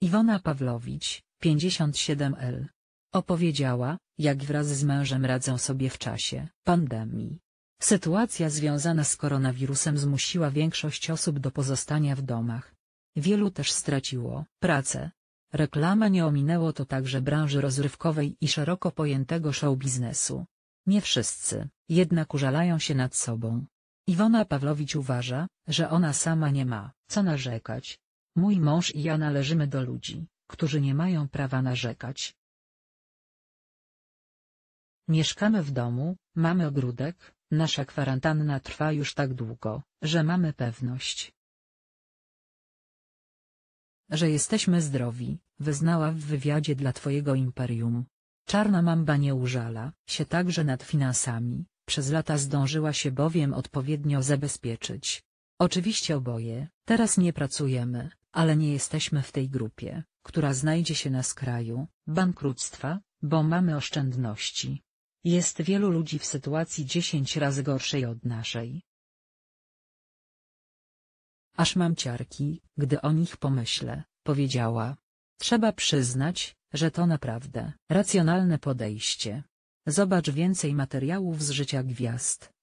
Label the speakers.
Speaker 1: Iwona Pawlowicz, 57L. Opowiedziała, jak wraz z mężem radzą sobie w czasie pandemii. Sytuacja związana z koronawirusem zmusiła większość osób do pozostania w domach. Wielu też straciło pracę. Reklama nie ominęło to także branży rozrywkowej i szeroko pojętego show biznesu. Nie wszyscy, jednak użalają się nad sobą. Iwona Pawlowicz uważa, że ona sama nie ma co narzekać, Mój mąż i ja należymy do ludzi, którzy nie mają prawa narzekać. Mieszkamy w domu, mamy ogródek, nasza kwarantanna trwa już tak długo, że mamy pewność, że jesteśmy zdrowi, wyznała w wywiadzie dla Twojego imperium. Czarna mamba nie użala się także nad finansami, przez lata zdążyła się bowiem odpowiednio zabezpieczyć. Oczywiście oboje, teraz nie pracujemy, ale nie jesteśmy w tej grupie, która znajdzie się na skraju bankructwa, bo mamy oszczędności. Jest wielu ludzi w sytuacji dziesięć razy gorszej od naszej. Aż mam ciarki, gdy o nich pomyślę, powiedziała. Trzeba przyznać, że to naprawdę racjonalne podejście. Zobacz więcej materiałów z życia gwiazd.